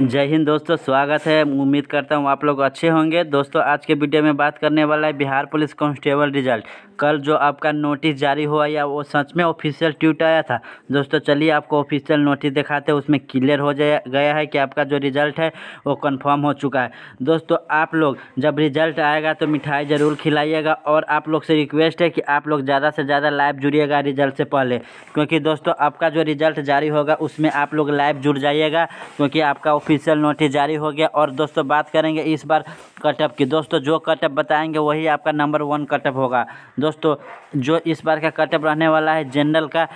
जय हिंद दोस्तों स्वागत है उम्मीद करता हूँ आप लोग अच्छे होंगे दोस्तों आज के वीडियो में बात करने वाला है बिहार पुलिस कांस्टेबल रिजल्ट कल जो आपका नोटिस जारी हुआ या वो सच में ऑफिशियल ट्यूट आया था दोस्तों चलिए आपको ऑफिशियल नोटिस दिखाते हैं उसमें क्लियर हो गया है कि आपका जो रिजल्ट है वो कन्फर्म हो चुका है दोस्तों आप लोग जब रिजल्ट आएगा तो मिठाई ज़रूर खिलाइएगा और आप लोग से रिक्वेस्ट है कि आप लोग ज़्यादा से ज़्यादा लाइव जुड़िएगा रिजल्ट से पहले क्योंकि दोस्तों आपका जो रिजल्ट जारी होगा उसमें आप लोग लाइव जुड़ जाइएगा क्योंकि आपका ऑफिशियल नोटिस जारी हो गया और दोस्तों बात करेंगे इस बार कटअप की दोस्तों जो कटअप बताएंगे वही आपका नंबर वन कटअप होगा दोस्तों जो इस बार का कटअप रहने वाला है जनरल का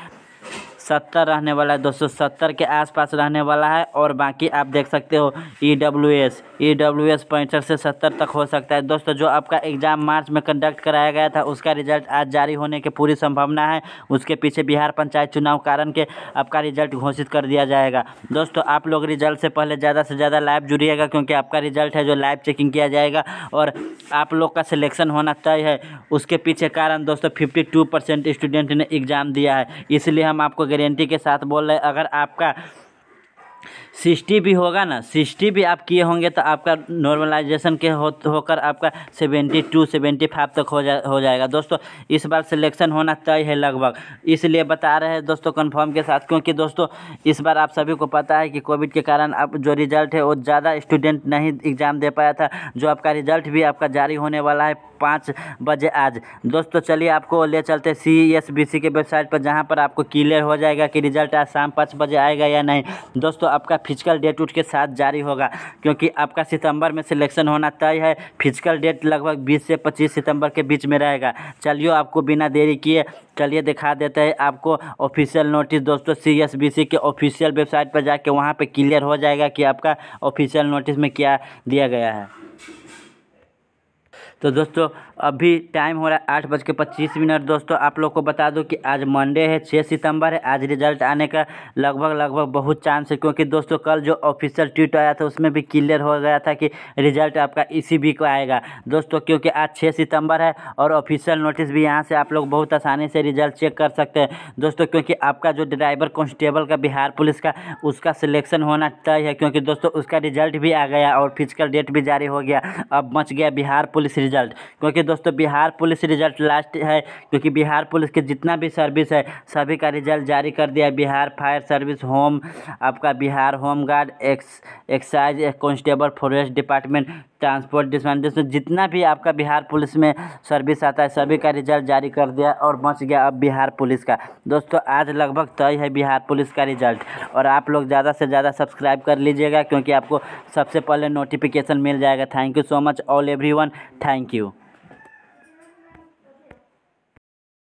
सत्तर रहने वाला है दोस्तों सत्तर के आसपास रहने वाला है और बाकी आप देख सकते हो E W S E W S पैंसठ से सत्तर तक हो सकता है दोस्तों जो आपका एग्ज़ाम मार्च में कंडक्ट कराया गया था उसका रिजल्ट आज जारी होने की पूरी संभावना है उसके पीछे बिहार पंचायत चुनाव कारण के आपका रिजल्ट घोषित कर दिया जाएगा दोस्तों आप लोग रिजल्ट से पहले ज़्यादा से ज़्यादा लाइव जुड़िएगा क्योंकि आपका रिजल्ट है जो लाइव चेकिंग किया जाएगा और आप लोग का सिलेक्शन होना तय है उसके पीछे कारण दोस्तों फिफ्टी स्टूडेंट ने एग्ज़ाम दिया है इसलिए हम आपको गारंटी के साथ बोल रहे अगर आपका सिक्सटी भी होगा ना सिक्सटी भी आप किए होंगे तो आपका नॉर्मलाइजेशन के हो होकर आपका सेवेंटी टू सेवेंटी फाइव तक हो जा हो जाएगा दोस्तों इस बार सिलेक्शन होना तय है लगभग इसलिए बता रहे हैं दोस्तों कंफर्म के साथ क्योंकि दोस्तों इस बार आप सभी को पता है कि कोविड के कारण अब जो रिज़ल्ट है वो ज़्यादा स्टूडेंट नहीं एग्ज़ाम दे पाया था जो आपका रिज़ल्ट भी आपका जारी होने वाला है पाँच बजे आज दोस्तों चलिए आपको ले चलते सी एस बी सी के वेबसाइट पर जहाँ पर आपको क्लियर हो जाएगा कि रिज़ल्ट आज शाम पाँच बजे आएगा या नहीं दोस्तों आपका फिजिकल डेट उठ के साथ जारी होगा क्योंकि आपका सितंबर में सिलेक्शन होना तय है फिजिकल डेट लगभग 20 से 25 सितंबर के बीच में रहेगा चलिए आपको बिना देरी किए चलिए दिखा देते हैं आपको ऑफिशियल नोटिस दोस्तों सी के ऑफिशियल वेबसाइट पर जाके वहाँ पर क्लियर हो जाएगा कि आपका ऑफिशियल नोटिस में क्या दिया गया है तो दोस्तों अभी टाइम हो रहा है आठ बज के पच्चीस मिनट दोस्तों आप लोग को बता दूं कि आज मंडे है छः सितंबर है आज रिजल्ट आने का लगभग लगभग बहुत चांस है क्योंकि दोस्तों कल जो ऑफिशियल ट्वीट आया था उसमें भी क्लियर हो गया था कि रिजल्ट आपका इसी वीक आएगा दोस्तों क्योंकि आज छः सितंबर है और ऑफिशियल नोटिस भी यहाँ से आप लोग बहुत आसानी से रिजल्ट चेक कर सकते हैं दोस्तों क्योंकि आपका जो ड्राइवर कॉन्स्टेबल का बिहार पुलिस का उसका सिलेक्शन होना तय है क्योंकि दोस्तों उसका रिजल्ट भी आ गया और फिजिकल डेट भी जारी हो गया अब बच गया बिहार पुलिस रिजल्ट क्योंकि दोस्तों बिहार पुलिस रिजल्ट लास्ट है क्योंकि बिहार पुलिस के जितना भी सर्विस है सभी का रिजल्ट जारी कर दिया बिहार फायर सर्विस होम आपका Bihar home guard ex excise एक फॉरेस्ट डिपार्टमेंट ट्रांसपोर्ट डिसमेंट जितना भी आपका बिहार पुलिस में सर्विस आता है सभी का रिजल्ट जारी कर दिया और बच गया अब बिहार पुलिस का दोस्तों आज लगभग तय है बिहार पुलिस का रिजल्ट और आप लोग ज़्यादा से ज़्यादा सब्सक्राइब कर लीजिएगा क्योंकि आपको सबसे पहले नोटिफिकेशन मिल जाएगा thank you so much all every thank you